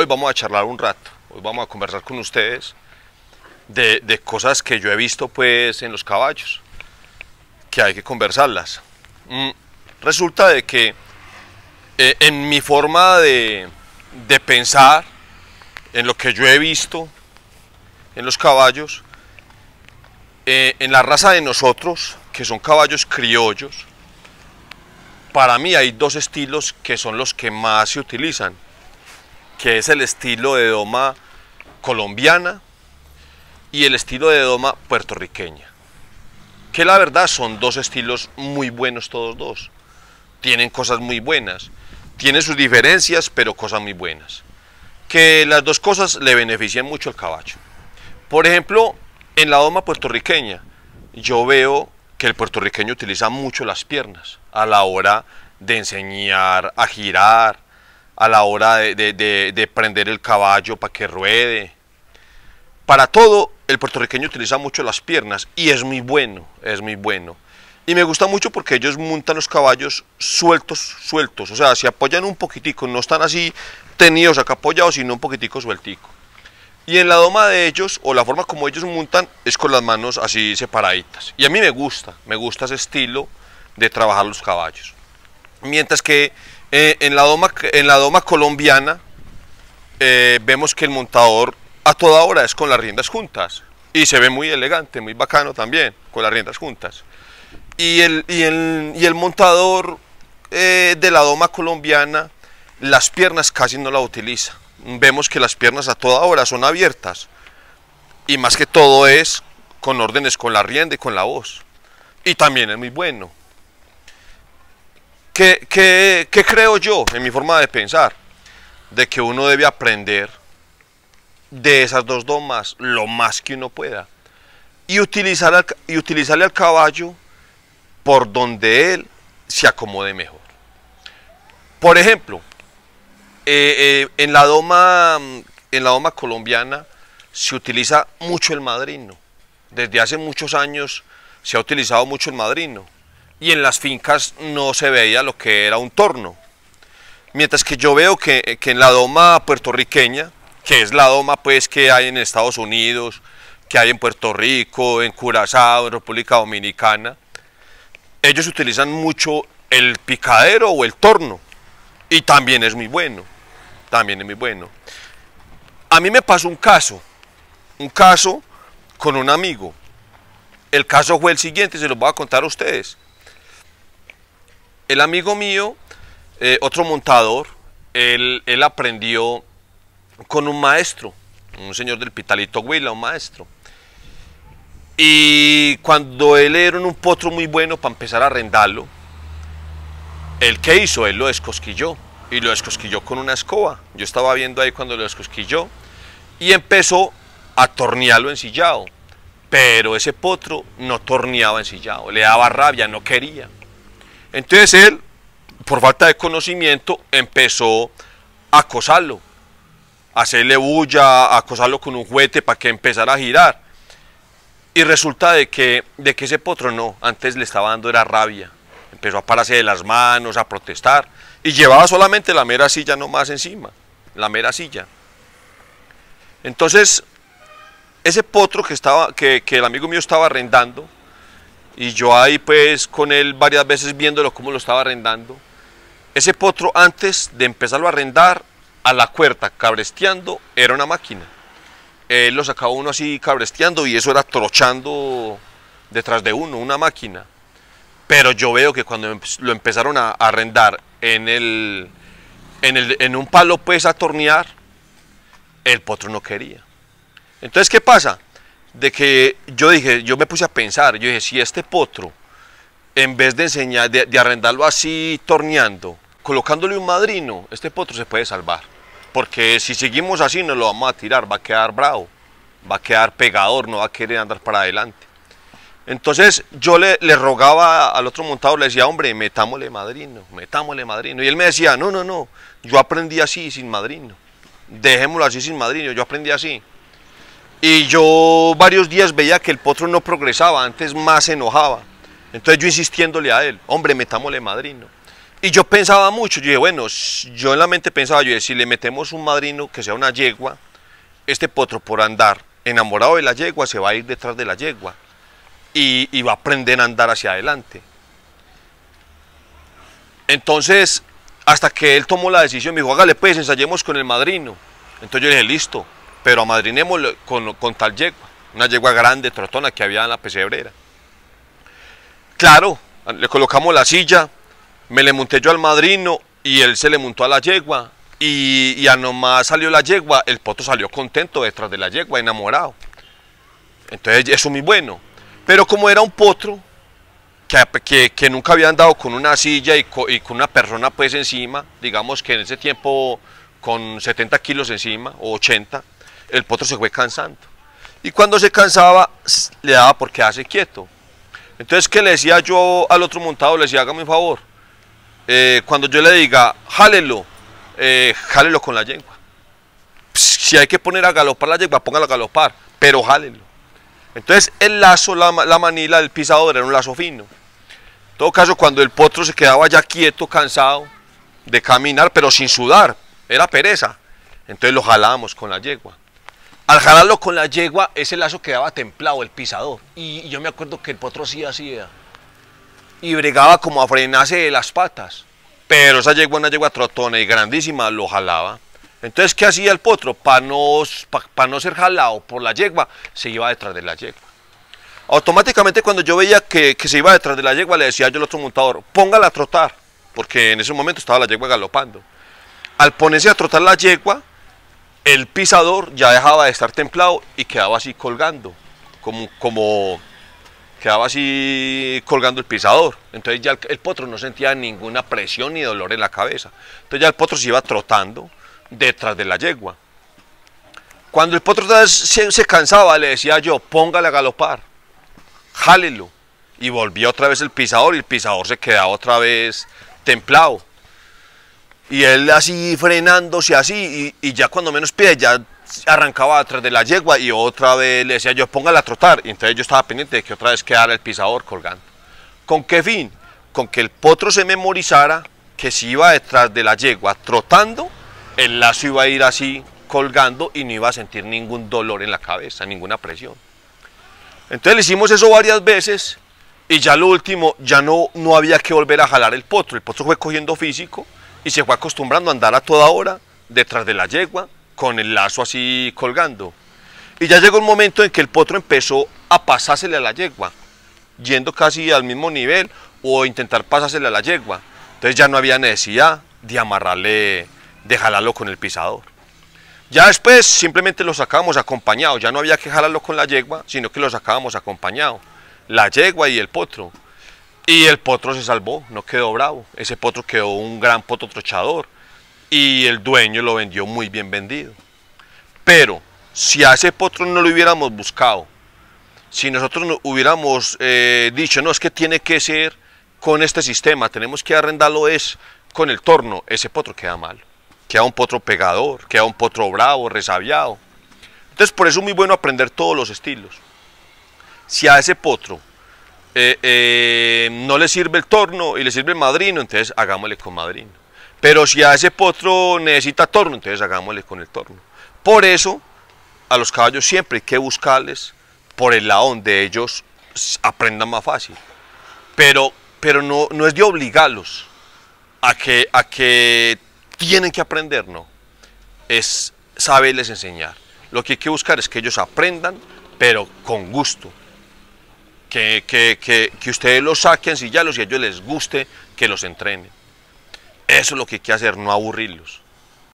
Hoy vamos a charlar un rato, hoy vamos a conversar con ustedes de, cosas que yo he visto pues en los caballos, que hay que conversarlas. Mm, resulta de que eh, en mi forma de, pensar, en lo que yo he visto en los caballos, eh, en la raza de nosotros, que son caballos criollos, para mí hay dos estilos que son los que más se utilizan que es el estilo de doma colombiana y el estilo de doma puertorriqueña. Que la verdad son dos estilos muy buenos todos dos. Tienen cosas muy buenas. Tienen sus diferencias, pero cosas muy buenas. Que las dos cosas le benefician mucho al caballo. Por ejemplo, en la doma puertorriqueña, yo veo que el puertorriqueño utiliza mucho las piernas a la hora de enseñar a girar, a la hora de, de, prender el caballo para que ruede. Para todo, el puertorriqueño utiliza mucho las piernas y es muy bueno, es muy bueno. Y me gusta mucho porque ellos montan los caballos sueltos, sueltos. O sea, se apoyan un poquitico, no están así tenidos acá apoyados, sino un poquitico sueltico. Y en la doma de ellos, o la forma como ellos montan, es con las manos así separaditas. Y a mí me gusta, me gusta ese estilo de trabajar los caballos. Mientras que eh, en, la doma, colombiana eh, vemos que el montador a toda hora es con las riendas juntas y se ve muy elegante, muy bacano también con las riendas juntas. Y el, y el, montador eh, de la doma colombiana las piernas casi no la utiliza. Vemos que las piernas a toda hora son abiertas y más que todo es con órdenes con la rienda y con la voz. Y también es muy bueno. ¿Qué, creo yo en mi forma de pensar? De que uno debe aprender de esas dos domas lo más que uno pueda y, utilizar y utilizarle al caballo por donde él se acomode mejor. Por ejemplo, eh, eh, en, la doma, en la doma colombiana se utiliza mucho el madrino. Desde hace muchos años se ha utilizado mucho el madrino y en las fincas no se veía lo que era un torno. Mientras que yo veo eh, que, en la doma puertorriqueña, que es la doma pues que hay en Estados Unidos, que hay en Puerto Rico, en Curazao, en República Dominicana, ellos utilizan mucho el picadero o el torno y también es muy bueno, también es muy bueno. A mí me pasó un caso, un caso con un amigo. El caso fue el siguiente, se los voy a contar a ustedes el amigo mío, eh, otro montador, él, aprendió con un maestro, un señor del Pitalito Huila, un maestro. Y cuando él era un potro muy bueno para empezar a arrendarlo, él que hizo, él lo descosquilló y lo escosquilló con una escoba. Yo estaba viendo ahí cuando lo descosquilló y empezó a tornearlo ensillado. Pero ese potro no torneaba ensillado, le daba rabia, no quería. Entonces él, por falta de conocimiento, empezó a acosarlo, a hacerle bulla, a acosarlo con un juguete para que empezara a girar. Y resulta de que, de que ese potro no, antes le estaba dando era rabia. Empezó a pararse de las manos, a protestar. Y llevaba solamente la mera silla nomás encima, la mera silla. Entonces, ese potro que, estaba, que, que el amigo mío estaba arrendando, y yo ahí pues con él varias veces viéndolo cómo lo estaba arrendando. Ese potro antes de empezarlo a arrendar a la cuerta cabresteando era una máquina. Él lo sacaba uno así cabresteando y eso era trochando detrás de uno, una máquina. Pero yo veo que cuando lo empezaron a arrendar en, el, en, en un palo pues a tornear, el potro no quería. Entonces, ¿qué pasa? de que yo dije, yo me puse a pensar, yo dije, si este potro, en vez de enseñar, de, arrendarlo así torneando, colocándole un madrino, este potro se puede salvar. Porque si seguimos así nos lo vamos a tirar, va a quedar bravo, va a quedar pegador, no va a querer andar para adelante. Entonces yo le, le, rogaba al otro montador, le decía, hombre, metámosle madrino, metámosle madrino. Y él me decía, no, no, no, yo aprendí así sin madrino, dejémoslo así sin madrino, yo aprendí así. Y yo varios días veía que el potro no progresaba, antes más se enojaba. Entonces yo insistiéndole a él, hombre, metámosle madrino. Y yo pensaba mucho, yo dije, bueno, yo en la mente pensaba, yo dije, si le metemos un madrino que sea una yegua, este potro por andar enamorado de la yegua se va a ir detrás de la yegua y, va a aprender a andar hacia adelante. Entonces, hasta que él tomó la decisión, me dijo, hágale pues, ensayemos con el madrino. Entonces yo dije, listo, pero amadrinémoslo con, con tal yegua, una yegua grande, trotona que había en la pesebrera. Claro, le colocamos la silla, me le monté yo al madrino y él se le montó a la yegua y, y a nomás salió la yegua, el potro salió contento detrás de la yegua, enamorado. Entonces eso muy bueno. Pero como era un potro que, que, que nunca había andado con una silla y, y con una persona pues encima, digamos que en ese tiempo con 70 kilos encima o 80, el potro se fue cansando. Y cuando se cansaba, le daba por quedarse quieto. Entonces, ¿qué le decía yo al otro montado? Le decía, hágame un favor. Eh, cuando yo le diga, jálelo, eh, jálelo con la yegua. Pues, si hay que poner a galopar la yegua, póngala a galopar, pero jálelo. Entonces, el lazo, la, la manila del pisador era un lazo fino. En todo caso, cuando el potro se quedaba ya quieto, cansado de caminar, pero sin sudar, era pereza. Entonces lo jalábamos con la yegua al jalarlo con la yegua, ese lazo quedaba templado, el pisador. Y, yo me acuerdo que el potro sí hacía. Y bregaba como a frenarse de las patas. Pero esa yegua, una yegua trotona y grandísima, lo jalaba. Entonces, ¿qué hacía el potro? Para no, ser jalado por la yegua, se iba detrás de la yegua. Automáticamente, cuando yo veía que, que se iba detrás de la yegua, le decía yo al otro montador, póngala a trotar, porque en ese momento estaba la yegua galopando. Al ponerse a trotar la yegua, el pisador ya dejaba de estar templado y quedaba así colgando, como, como quedaba así colgando el pisador. Entonces ya el, potro no sentía ninguna presión ni dolor en la cabeza. Entonces ya el potro se iba trotando detrás de la yegua. Cuando el potro se, se cansaba, le decía yo, póngale a galopar, jálelo. Y volvió otra vez el pisador y el pisador se quedaba otra vez templado y él así frenándose así, y, ya cuando menos pie ya arrancaba atrás de la yegua y otra vez le decía yo, póngala a trotar. Y entonces yo estaba pendiente de que otra vez quedara el pisador colgando. ¿Con qué fin? Con que el potro se memorizara que si iba detrás de la yegua trotando, el lazo iba a ir así colgando y no iba a sentir ningún dolor en la cabeza, ninguna presión. Entonces hicimos eso varias veces y ya lo último, ya no, no había que volver a jalar el potro. El potro fue cogiendo físico y se fue acostumbrando a andar a toda hora detrás de la yegua con el lazo así colgando. Y ya llegó el momento en que el potro empezó a pasársele a la yegua, yendo casi al mismo nivel o intentar pasársele a la yegua. Entonces ya no había necesidad de amarrarle, de jalarlo con el pisador. Ya después simplemente lo sacábamos acompañado, ya no había que jalarlo con la yegua, sino que lo sacábamos acompañado, la yegua y el potro. Y el potro se salvó, no quedó bravo. Ese potro quedó un gran potro trochador. Y el dueño lo vendió muy bien vendido. Pero si a ese potro no lo hubiéramos buscado, si nosotros no hubiéramos eh, dicho, no, es que tiene que ser con este sistema, tenemos que arrendarlo es con el torno, ese potro queda mal. Queda un potro pegador, queda un potro bravo, resabiado. Entonces por eso es muy bueno aprender todos los estilos. Si a ese potro eh, eh, no le sirve el torno y le sirve el madrino, entonces hagámosle con madrino. Pero si a ese potro necesita torno, entonces hagámosle con el torno. Por eso, a los caballos siempre hay que buscarles por el lado donde ellos aprendan más fácil. Pero, pero no, no es de obligarlos a que, a que tienen que aprender, no. Es saberles enseñar. Lo que hay que buscar es que ellos aprendan, pero con gusto, que, que, que, que ustedes los saquen si ya los y a ellos les guste que los entrenen. Eso es lo que hay que hacer, no aburrirlos.